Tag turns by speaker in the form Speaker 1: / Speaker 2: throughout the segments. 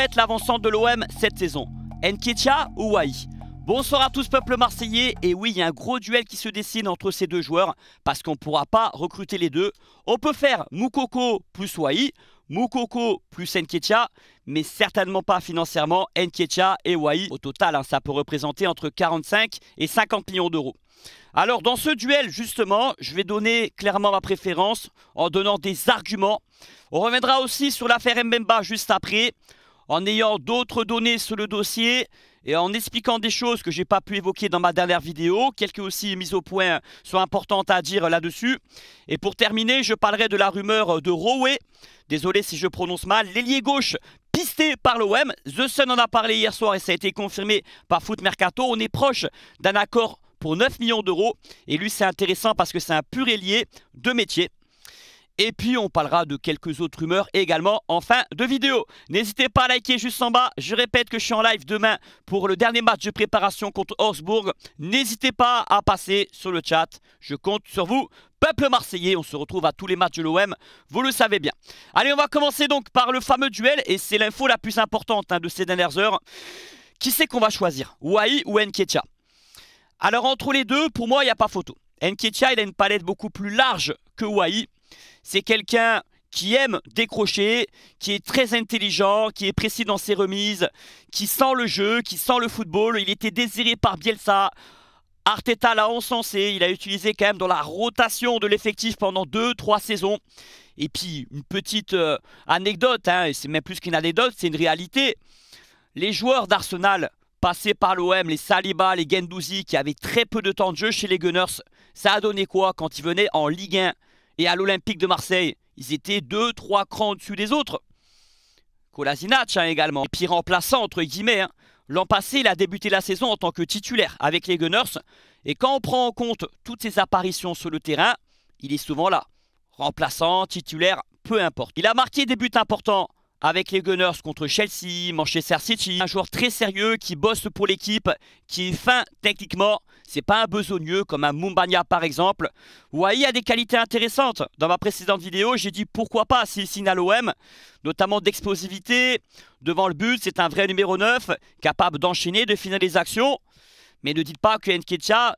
Speaker 1: être l'avancante de l'OM cette saison Nketia ou Wai Bonsoir à tous peuple marseillais, et oui il y a un gros duel qui se dessine entre ces deux joueurs, parce qu'on ne pourra pas recruter les deux. On peut faire Moukoko plus Wai, Moukoko plus Nketia, mais certainement pas financièrement Nketia et Wai. Au total, hein, ça peut représenter entre 45 et 50 millions d'euros. Alors dans ce duel justement, je vais donner clairement ma préférence en donnant des arguments. On reviendra aussi sur l'affaire Mbemba juste après en ayant d'autres données sur le dossier et en expliquant des choses que j'ai pas pu évoquer dans ma dernière vidéo, quelques aussi mises au point sont importantes à dire là-dessus. Et pour terminer, je parlerai de la rumeur de Rowe, désolé si je prononce mal, l'ailier gauche pisté par l'OM. The Sun en a parlé hier soir et ça a été confirmé par Foot Mercato. On est proche d'un accord pour 9 millions d'euros et lui c'est intéressant parce que c'est un pur ailier de métier. Et puis on parlera de quelques autres rumeurs également en fin de vidéo. N'hésitez pas à liker juste en bas. Je répète que je suis en live demain pour le dernier match de préparation contre Augsbourg. N'hésitez pas à passer sur le chat. Je compte sur vous. Peuple marseillais, on se retrouve à tous les matchs de l'OM, vous le savez bien. Allez, on va commencer donc par le fameux duel, et c'est l'info la plus importante hein, de ces dernières heures. Qui c'est qu'on va choisir Wai ou Nketiah Alors entre les deux, pour moi, il n'y a pas photo. Nketiah, il a une palette beaucoup plus large que Wai. C'est quelqu'un qui aime décrocher, qui est très intelligent, qui est précis dans ses remises, qui sent le jeu, qui sent le football. Il était désiré par Bielsa. Arteta l'a encensé, il a utilisé quand même dans la rotation de l'effectif pendant 2-3 saisons. Et puis, une petite euh, anecdote, hein, et c'est même plus qu'une anecdote, c'est une réalité. Les joueurs d'Arsenal passés par l'OM, les Saliba, les Gendouzi, qui avaient très peu de temps de jeu chez les Gunners, ça a donné quoi quand ils venaient en Ligue 1 et à l'Olympique de Marseille, ils étaient deux, trois crans au-dessus des autres. Kolasinac également. Hein, également, pire remplaçant entre guillemets. Hein. L'an passé, il a débuté la saison en tant que titulaire avec les Gunners. Et quand on prend en compte toutes ses apparitions sur le terrain, il est souvent là. Remplaçant, titulaire, peu importe. Il a marqué des buts importants avec les Gunners contre Chelsea, Manchester City. Un joueur très sérieux qui bosse pour l'équipe, qui est fin techniquement c'est pas un besogneux comme un Mumbanya par exemple. Waï a des qualités intéressantes. Dans ma précédente vidéo, j'ai dit pourquoi pas s'il signe à l'OM, notamment d'explosivité. Devant le but, c'est un vrai numéro 9, capable d'enchaîner, de finir les actions. Mais ne dites pas que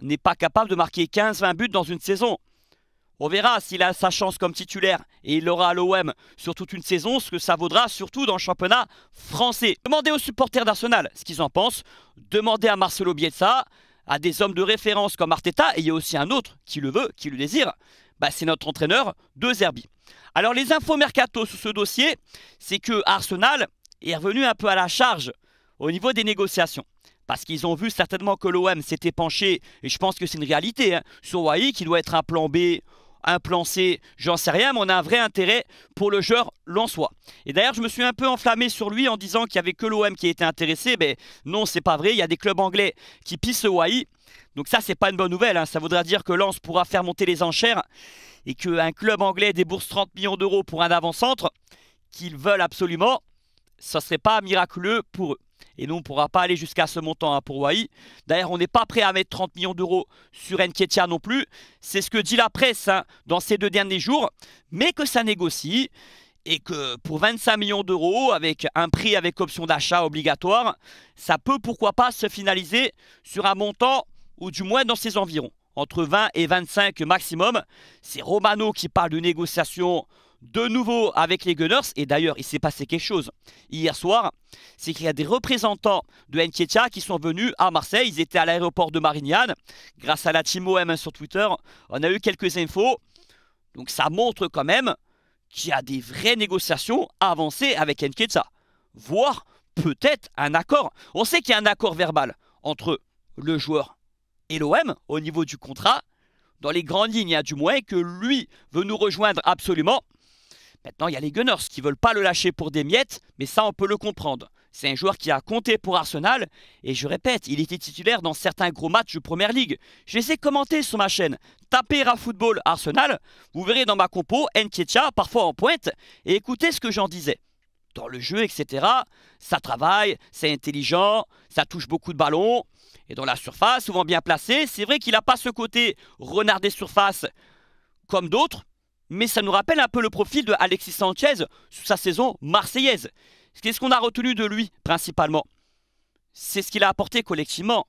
Speaker 1: n'est pas capable de marquer 15-20 buts dans une saison. On verra s'il a sa chance comme titulaire et il aura à l'OM sur toute une saison, ce que ça vaudra surtout dans le championnat français. Demandez aux supporters d'Arsenal ce qu'ils en pensent. Demandez à Marcelo Bielsa à des hommes de référence comme Arteta, et il y a aussi un autre qui le veut, qui le désire, bah, c'est notre entraîneur De Zerbi. Alors les infos mercato sur ce dossier, c'est que Arsenal est revenu un peu à la charge au niveau des négociations. Parce qu'ils ont vu certainement que l'OM s'était penché, et je pense que c'est une réalité, hein, sur Wai qui doit être un plan B un plan C, j'en sais rien, mais on a un vrai intérêt pour le joueur Lançois. Et d'ailleurs, je me suis un peu enflammé sur lui en disant qu'il n'y avait que l'OM qui était intéressé. Mais non, c'est pas vrai. Il y a des clubs anglais qui pissent le Donc ça, c'est pas une bonne nouvelle. Hein. Ça voudrait dire que Lens pourra faire monter les enchères et qu'un club anglais débourse 30 millions d'euros pour un avant-centre qu'ils veulent absolument. ne serait pas miraculeux pour eux. Et nous, on ne pourra pas aller jusqu'à ce montant hein, pour D'ailleurs, on n'est pas prêt à mettre 30 millions d'euros sur Nketia non plus. C'est ce que dit la presse hein, dans ces deux derniers jours. Mais que ça négocie et que pour 25 millions d'euros, avec un prix avec option d'achat obligatoire, ça peut pourquoi pas se finaliser sur un montant ou du moins dans ses environs, entre 20 et 25 maximum. C'est Romano qui parle de négociation de nouveau avec les Gunners. Et d'ailleurs, il s'est passé quelque chose hier soir. C'est qu'il y a des représentants de Nketiah qui sont venus à Marseille. Ils étaient à l'aéroport de Marignane. Grâce à la Team OM sur Twitter, on a eu quelques infos. Donc ça montre quand même qu'il y a des vraies négociations avancées avec Nketiah. Voire peut-être un accord. On sait qu'il y a un accord verbal entre le joueur et l'OM au niveau du contrat. Dans les grandes lignes, il y a du moins que lui veut nous rejoindre absolument. Maintenant, il y a les Gunners qui veulent pas le lâcher pour des miettes, mais ça, on peut le comprendre. C'est un joueur qui a compté pour Arsenal, et je répète, il était titulaire dans certains gros matchs de Première Ligue. Je les ai commentés sur ma chaîne. Tapez Football Arsenal, vous verrez dans ma compo Nketiah, parfois en pointe, et écoutez ce que j'en disais. Dans le jeu, etc., ça travaille, c'est intelligent, ça touche beaucoup de ballons, et dans la surface, souvent bien placé, c'est vrai qu'il n'a pas ce côté renard des surfaces comme d'autres, mais ça nous rappelle un peu le profil de Alexis Sanchez sous sa saison marseillaise. Qu'est-ce qu'on a retenu de lui principalement C'est ce qu'il a apporté collectivement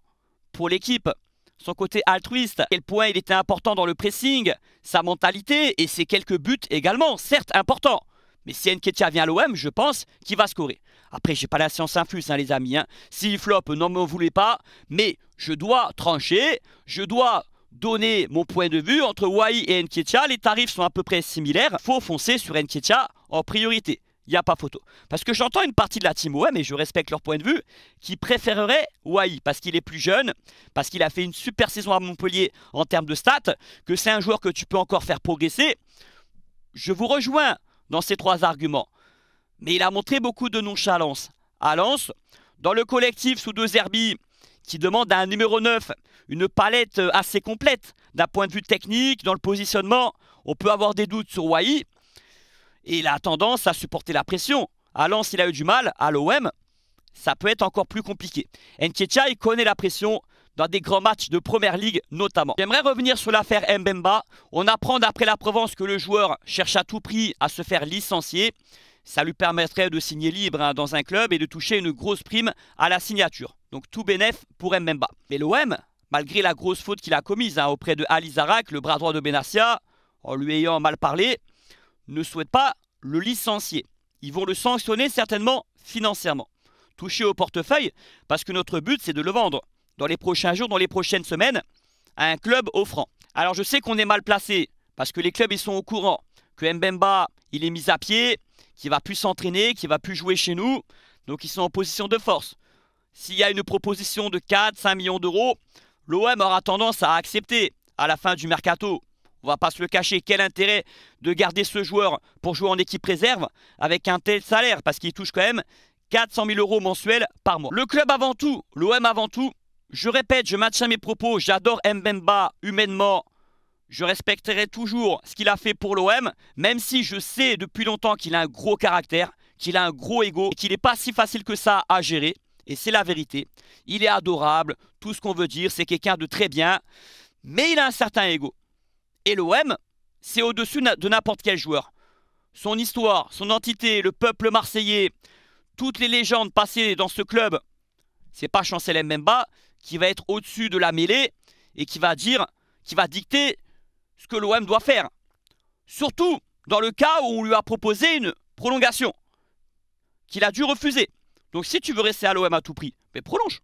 Speaker 1: pour l'équipe. Son côté altruiste, quel point il était important dans le pressing, sa mentalité et ses quelques buts également, certes importants. Mais si Nketia vient à l'OM, je pense qu'il va scorer. Après, j'ai pas la science infuse, hein, les amis. Hein. S'il flop, n'en me voulez pas. Mais je dois trancher, je dois donner mon point de vue, entre Wai et Nketiah, les tarifs sont à peu près similaires. Faut foncer sur Nketiah en priorité. Il n'y a pas photo. Parce que j'entends une partie de la team OM, et je respecte leur point de vue, qui préférerait Wai parce qu'il est plus jeune, parce qu'il a fait une super saison à Montpellier en termes de stats, que c'est un joueur que tu peux encore faire progresser. Je vous rejoins dans ces trois arguments. Mais il a montré beaucoup de nonchalance à Lens. Dans le collectif sous deux herbies, qui demande à un numéro 9 une palette euh, assez complète d'un point de vue technique, dans le positionnement. On peut avoir des doutes sur Wai. Et il a tendance à supporter la pression. À Lens, il a eu du mal. À l'OM, ça peut être encore plus compliqué. Nketiah, il connaît la pression dans des grands matchs de Première Ligue notamment. J'aimerais revenir sur l'affaire Mbemba. On apprend d'après la Provence que le joueur cherche à tout prix à se faire licencier. Ça lui permettrait de signer libre hein, dans un club et de toucher une grosse prime à la signature. Donc tout bénéf pour Mbemba. Mais l'OM, malgré la grosse faute qu'il a commise hein, auprès de Ali Zarak, le bras droit de Benassia, en lui ayant mal parlé, ne souhaite pas le licencier. Ils vont le sanctionner certainement financièrement. Toucher au portefeuille, parce que notre but c'est de le vendre dans les prochains jours, dans les prochaines semaines, à un club offrant. Alors je sais qu'on est mal placé, parce que les clubs ils sont au courant que Mbemba il est mis à pied, qui va plus s'entraîner, qui va plus jouer chez nous. Donc ils sont en position de force. S'il y a une proposition de 4-5 millions d'euros, l'OM aura tendance à accepter à la fin du mercato. On ne va pas se le cacher, quel intérêt de garder ce joueur pour jouer en équipe réserve avec un tel salaire parce qu'il touche quand même 400 000 euros mensuels par mois. Le club avant tout, l'OM avant tout. Je répète, je maintiens mes propos, j'adore Mbemba humainement, je respecterai toujours ce qu'il a fait pour l'OM, même si je sais depuis longtemps qu'il a un gros caractère, qu'il a un gros ego, qu'il n'est pas si facile que ça à gérer. Et c'est la vérité. Il est adorable, tout ce qu'on veut dire, c'est quelqu'un de très bien, mais il a un certain ego. Et l'OM, c'est au-dessus de n'importe quel joueur. Son histoire, son entité, le peuple marseillais, toutes les légendes passées dans ce club, c'est pas Chancel Mbemba qui va être au-dessus de la mêlée et qui va dire, qui va dicter ce que l'OM doit faire. Surtout dans le cas où on lui a proposé une prolongation, qu'il a dû refuser. Donc si tu veux rester à l'OM à tout prix, mais ben, prolonge.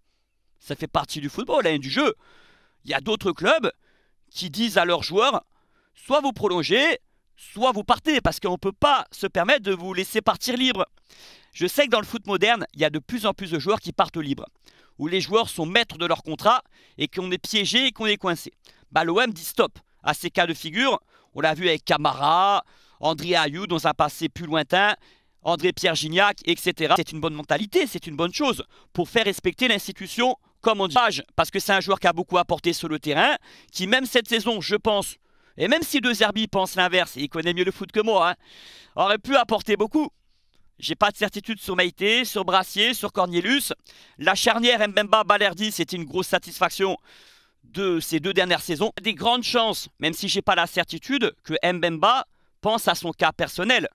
Speaker 1: Ça fait partie du football, la du jeu. Il y a d'autres clubs qui disent à leurs joueurs, soit vous prolongez, soit vous partez, parce qu'on ne peut pas se permettre de vous laisser partir libre. Je sais que dans le foot moderne, il y a de plus en plus de joueurs qui partent libres, où les joueurs sont maîtres de leur contrat et qu'on est piégé et qu'on est coincé. Bah l'OM dit stop à ces cas de figure. On l'a vu avec Camara, André Ayou dans un passé plus lointain, André-Pierre Gignac, etc. C'est une bonne mentalité, c'est une bonne chose pour faire respecter l'institution comme on dit. Parce que c'est un joueur qui a beaucoup apporté sur le terrain, qui même cette saison, je pense, et même si deux Zerbi pense l'inverse, et il connaît mieux le foot que moi, hein, aurait pu apporter beaucoup. J'ai pas de certitude sur Maïté, sur Brassier, sur Cornelius. La charnière Mbemba-Balerdi, c'était une grosse satisfaction de ces deux dernières saisons, des grandes chances, même si j'ai pas la certitude, que Mbemba pense à son cas personnel.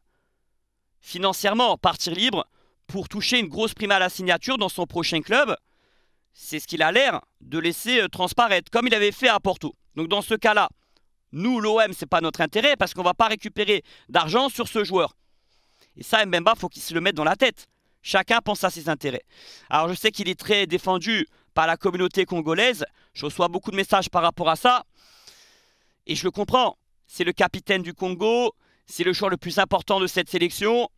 Speaker 1: Financièrement, partir libre pour toucher une grosse prime à la signature dans son prochain club, c'est ce qu'il a l'air de laisser euh, transparaître, comme il avait fait à Porto. Donc dans ce cas-là, nous, l'OM, c'est pas notre intérêt parce qu'on va pas récupérer d'argent sur ce joueur. Et ça, Mbemba, faut qu'il se le mette dans la tête. Chacun pense à ses intérêts. Alors je sais qu'il est très défendu par la communauté congolaise. Je reçois beaucoup de messages par rapport à ça. Et je le comprends. C'est le capitaine du Congo. C'est le joueur le plus important de cette sélection.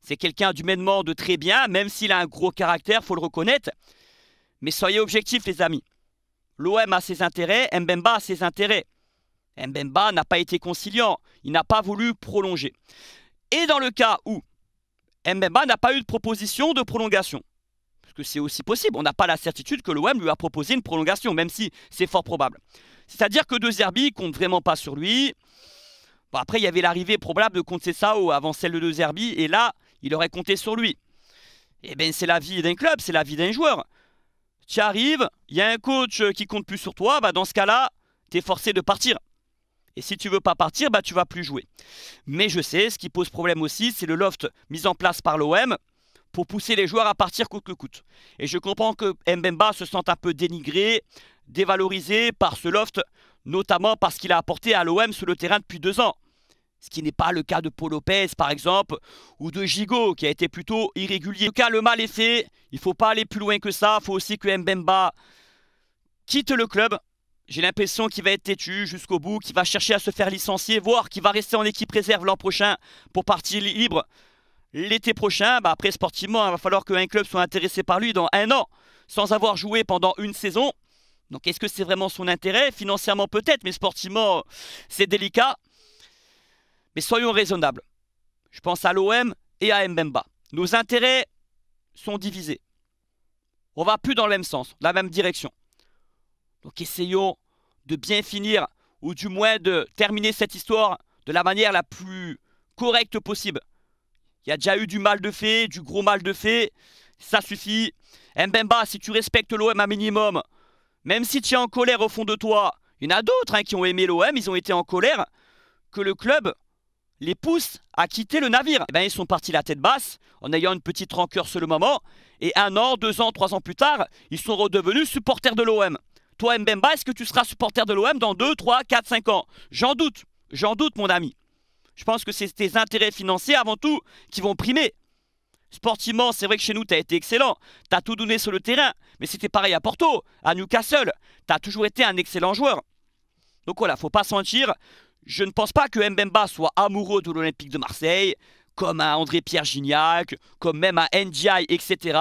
Speaker 1: C'est quelqu'un d'humainement de très bien, même s'il a un gros caractère, faut le reconnaître. Mais soyez objectifs, les amis. L'OM a ses intérêts, Mbemba a ses intérêts. Mbemba n'a pas été conciliant, il n'a pas voulu prolonger. Et dans le cas où Mbemba n'a pas eu de proposition de prolongation, que c'est aussi possible. On n'a pas la certitude que l'OM lui a proposé une prolongation, même si c'est fort probable. C'est-à-dire que De Zerbi compte vraiment pas sur lui. après, il y avait l'arrivée probable de sao avant celle de De Zerbi, et là, il aurait compté sur lui. Et eh bien, c'est la vie d'un club, c'est la vie d'un joueur. Tu arrives, il y a un coach qui compte plus sur toi, bah, dans ce cas-là, tu es forcé de partir. Et si tu veux pas partir, bah tu vas plus jouer. Mais je sais, ce qui pose problème aussi, c'est le loft mis en place par l'OM pour pousser les joueurs à partir coûte que coûte. Et je comprends que Mbemba se sente un peu dénigré, dévalorisé par ce loft, notamment parce qu'il a apporté à l'OM sur le terrain depuis deux ans. Ce qui n'est pas le cas de Paul Lopez, par exemple, ou de Gigot, qui a été plutôt irrégulier. En tout cas, le mal est fait. Il ne faut pas aller plus loin que ça. Il faut aussi que Mbemba quitte le club. J'ai l'impression qu'il va être têtu jusqu'au bout, qu'il va chercher à se faire licencier, voire qu'il va rester en équipe réserve l'an prochain pour partir libre l'été prochain, bah, après sportivement, il hein, va falloir qu'un club soit intéressé par lui dans un an, sans avoir joué pendant une saison. Donc est-ce que c'est vraiment son intérêt Financièrement peut-être, mais sportivement, c'est délicat. Mais soyons raisonnables. Je pense à l'OM et à Mbemba. Nos intérêts sont divisés. On va plus dans le même sens, dans la même direction. Donc essayons de bien finir, ou du moins de terminer cette histoire de la manière la plus correcte possible. Il y a déjà eu du mal de fait, du gros mal de fait. Ça suffit. Mbemba, si tu respectes l'OM un minimum, même si tu es en colère au fond de toi, il y en a d'autres hein, qui ont aimé l'OM, ils ont été en colère, que le club les pousse à quitter le navire. Eh ben ils sont partis la tête basse, en ayant une petite rancœur sur le moment, et un an, deux ans, trois ans plus tard, ils sont redevenus supporters de l'OM. Toi, Mbemba, est-ce que tu seras supporter de l'OM dans deux, trois, quatre, cinq ans J'en doute, j'en doute, mon ami. Je pense que c'est tes intérêts financiers avant tout qui vont primer. Sportivement, c'est vrai que chez nous, tu as été excellent. Tu as tout donné sur le terrain. Mais c'était pareil à Porto, à Newcastle. Tu as toujours été un excellent joueur. Donc voilà, faut pas sentir. Je ne pense pas que Mbemba soit amoureux de l'Olympique de Marseille, comme à André-Pierre Gignac, comme même à Ndiaye, etc.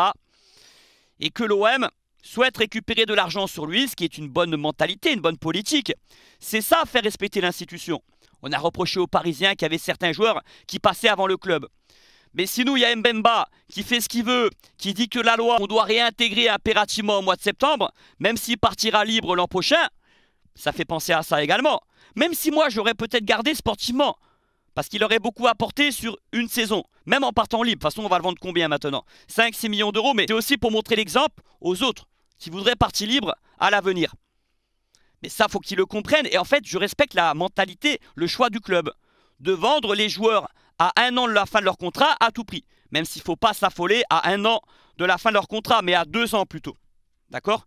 Speaker 1: Et que l'OM souhaite récupérer de l'argent sur lui, ce qui est une bonne mentalité, une bonne politique. C'est ça, faire respecter l'institution. On a reproché aux Parisiens qu'il y avait certains joueurs qui passaient avant le club. Mais nous il y a Mbemba qui fait ce qu'il veut, qui dit que la loi, on doit réintégrer impérativement au mois de septembre, même s'il partira libre l'an prochain. Ça fait penser à ça également. Même si moi, j'aurais peut-être gardé sportivement, parce qu'il aurait beaucoup apporté sur une saison, même en partant libre. De toute façon, on va le vendre combien maintenant 5-6 millions d'euros, mais c'est aussi pour montrer l'exemple aux autres qui voudraient partir libre à l'avenir. Ça, ça, faut qu'ils le comprennent. Et en fait, je respecte la mentalité, le choix du club de vendre les joueurs à un an de la fin de leur contrat à tout prix. Même s'il ne faut pas s'affoler à un an de la fin de leur contrat, mais à deux ans plutôt. D'accord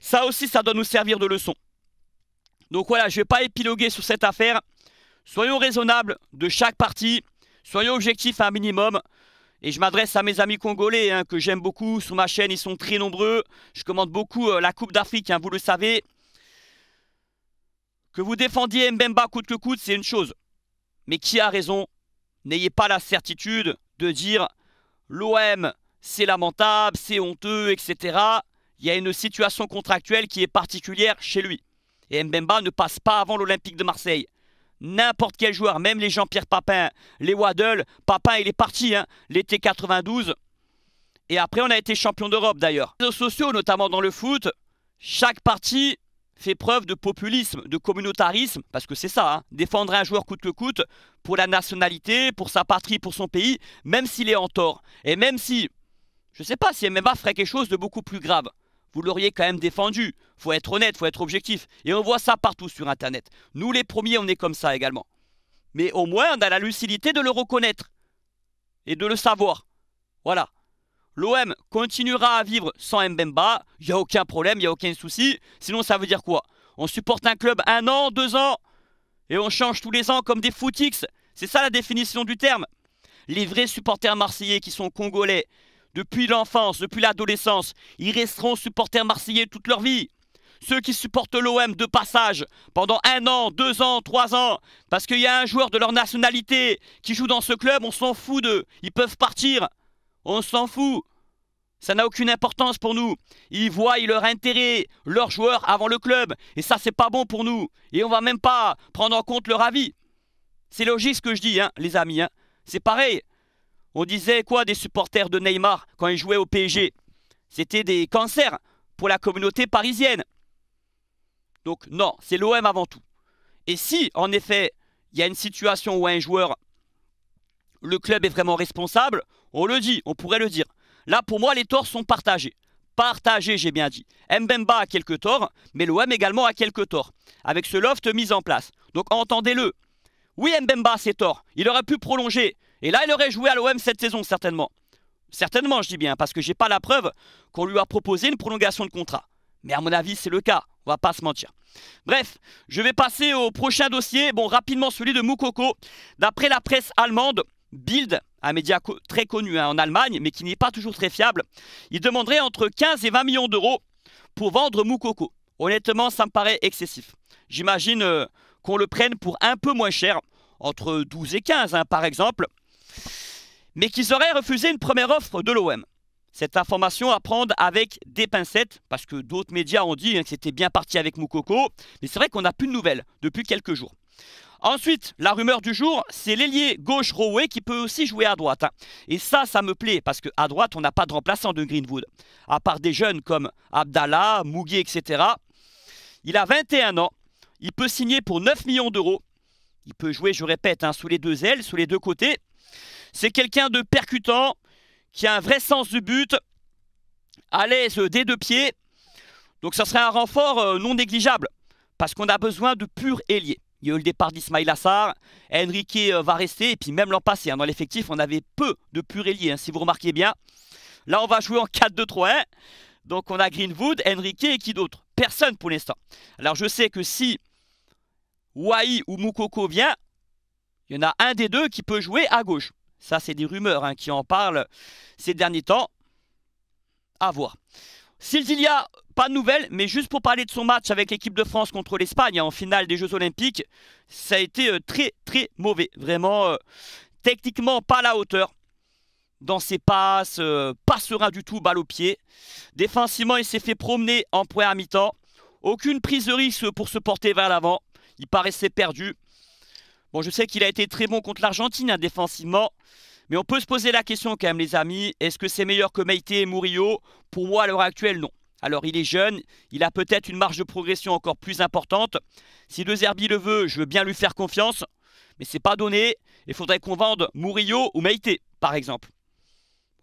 Speaker 1: Ça aussi, ça doit nous servir de leçon. Donc voilà, je ne vais pas épiloguer sur cette affaire. Soyons raisonnables de chaque partie. Soyons objectifs à un minimum. Et je m'adresse à mes amis congolais hein, que j'aime beaucoup. Sur ma chaîne, ils sont très nombreux. Je commande beaucoup euh, la Coupe d'Afrique, hein, vous le savez. Que vous défendiez Mbemba coûte que coûte, c'est une chose. Mais qui a raison N'ayez pas la certitude de dire l'OM, c'est lamentable, c'est honteux, etc. Il y a une situation contractuelle qui est particulière chez lui. Et Mbemba ne passe pas avant l'Olympique de Marseille. N'importe quel joueur, même les Jean-Pierre Papin, les Waddle, Papin il est parti hein, l'été 92. Et après on a été champion d'Europe d'ailleurs. Les réseaux sociaux, notamment dans le foot, chaque partie fait preuve de populisme, de communautarisme, parce que c'est ça, hein. défendre un joueur coûte que coûte, pour la nationalité, pour sa patrie, pour son pays, même s'il est en tort. Et même si, je ne sais pas si MMA ferait quelque chose de beaucoup plus grave vous l'auriez quand même défendu. Faut être honnête, faut être objectif. Et on voit ça partout sur Internet. Nous les premiers, on est comme ça également. Mais au moins, on a la lucidité de le reconnaître et de le savoir. Voilà l'OM continuera à vivre sans Mbemba, il n'y a aucun problème, il n'y a aucun souci. Sinon, ça veut dire quoi On supporte un club un an, deux ans, et on change tous les ans comme des footix. C'est ça la définition du terme. Les vrais supporters marseillais qui sont congolais, depuis l'enfance, depuis l'adolescence, ils resteront supporters marseillais toute leur vie. Ceux qui supportent l'OM de passage pendant un an, deux ans, trois ans, parce qu'il y a un joueur de leur nationalité qui joue dans ce club, on s'en fout d'eux, ils peuvent partir. On s'en fout. Ça n'a aucune importance pour nous. Ils voient leur intérêt, leurs joueurs avant le club. Et ça, c'est pas bon pour nous. Et on va même pas prendre en compte leur avis. C'est logique ce que je dis, hein, les amis. Hein. C'est pareil. On disait quoi des supporters de Neymar quand ils jouaient au PSG C'était des cancers pour la communauté parisienne. Donc non, c'est l'OM avant tout. Et si, en effet, il y a une situation où un joueur, le club est vraiment responsable, on le dit, on pourrait le dire. Là, pour moi, les torts sont partagés. Partagés, j'ai bien dit. Mbemba a quelques torts, mais l'OM également a quelques torts, avec ce loft mis en place. Donc entendez-le. Oui, Mbemba, ses torts. Il aurait pu prolonger. Et là, il aurait joué à l'OM cette saison, certainement. Certainement, je dis bien, parce que j'ai pas la preuve qu'on lui a proposé une prolongation de contrat. Mais à mon avis, c'est le cas. On va pas se mentir. Bref, je vais passer au prochain dossier. Bon, rapidement, celui de Moukoko. D'après la presse allemande, Build, un média très connu hein, en Allemagne, mais qui n'est pas toujours très fiable, il demanderait entre 15 et 20 millions d'euros pour vendre Moukoko. Honnêtement, ça me paraît excessif. J'imagine euh, qu'on le prenne pour un peu moins cher, entre 12 et 15 hein, par exemple, mais qu'ils auraient refusé une première offre de l'OM. Cette information à prendre avec des pincettes, parce que d'autres médias ont dit hein, que c'était bien parti avec Moukoko, mais c'est vrai qu'on n'a plus de nouvelles depuis quelques jours. Ensuite, la rumeur du jour, c'est l'ailier gauche Rowe qui peut aussi jouer à droite. Hein. Et ça, ça me plaît parce qu'à droite, on n'a pas de remplaçant de Greenwood. À part des jeunes comme Abdallah, Mouguet, etc. Il a 21 ans. Il peut signer pour 9 millions d'euros. Il peut jouer, je répète, hein, sous les deux ailes, sous les deux côtés. C'est quelqu'un de percutant, qui a un vrai sens du but, à l'aise euh, des deux pieds. Donc ça serait un renfort euh, non négligeable, parce qu'on a besoin de pur ailier. Il y a eu le départ d'Ismail Assar. Enrique euh, va rester. Et puis même l'an passé, hein, dans l'effectif, on avait peu de pur hein, si vous remarquez bien. Là, on va jouer en 4-2-3-1. Donc on a Greenwood, Enrique et qui d'autre Personne pour l'instant. Alors je sais que si Wai ou Mukoko vient, il y en a un des deux qui peut jouer à gauche. Ça, c'est des rumeurs hein, qui en parlent ces derniers temps. À voir. S'il y a pas de nouvelles, mais juste pour parler de son match avec l'équipe de France contre l'Espagne hein, en finale des Jeux Olympiques, ça a été euh, très très mauvais. Vraiment, euh, techniquement pas à la hauteur. Dans ses passes, euh, pas serein du tout, balle au pied. Défensivement, il s'est fait promener en point à mi-temps. Aucune prise de risque pour se porter vers l'avant. Il paraissait perdu. Bon, je sais qu'il a été très bon contre l'Argentine hein, défensivement. Mais on peut se poser la question quand même, les amis. Est-ce que c'est meilleur que Meite et Murillo Pour moi, à l'heure actuelle, non. Alors il est jeune, il a peut-être une marge de progression encore plus importante. Si De Zerbi le veut, je veux bien lui faire confiance, mais c'est pas donné. Il faudrait qu'on vende Murillo ou Meite, par exemple.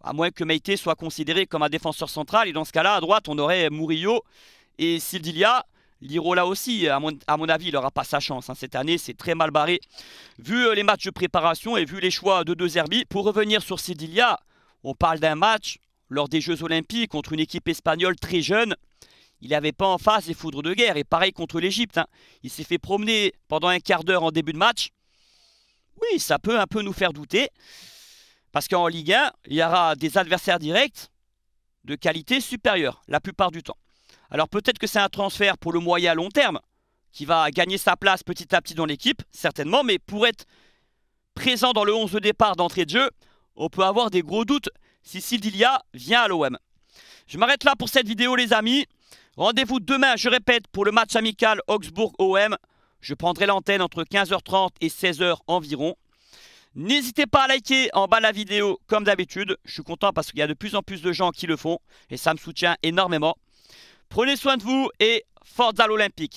Speaker 1: À moins que Meite soit considéré comme un défenseur central, et dans ce cas-là, à droite, on aurait Murillo et Liro là aussi, à mon, avis, il n'aura pas sa chance. Hein. Cette année, c'est très mal barré. Vu euh, les matchs de préparation et vu les choix de De Zerbi, pour revenir sur Sidilia, on parle d'un match lors des Jeux Olympiques contre une équipe espagnole très jeune. Il n'avait pas en face des foudres de guerre. Et pareil contre l'Égypte. Hein. Il s'est fait promener pendant un quart d'heure en début de match. Oui, ça peut un peu nous faire douter. Parce qu'en Ligue 1, il y aura des adversaires directs de qualité supérieure la plupart du temps. Alors peut-être que c'est un transfert pour le moyen à long terme qui va gagner sa place petit à petit dans l'équipe, certainement, mais pour être présent dans le 11 de départ d'entrée de jeu, on peut avoir des gros doutes Cécile Dilia vient à l'OM. Je m'arrête là pour cette vidéo les amis. Rendez-vous demain, je répète, pour le match amical Augsbourg-OM. Je prendrai l'antenne entre 15h30 et 16h environ. N'hésitez pas à liker en bas de la vidéo comme d'habitude. Je suis content parce qu'il y a de plus en plus de gens qui le font et ça me soutient énormément. Prenez soin de vous et à l'Olympique.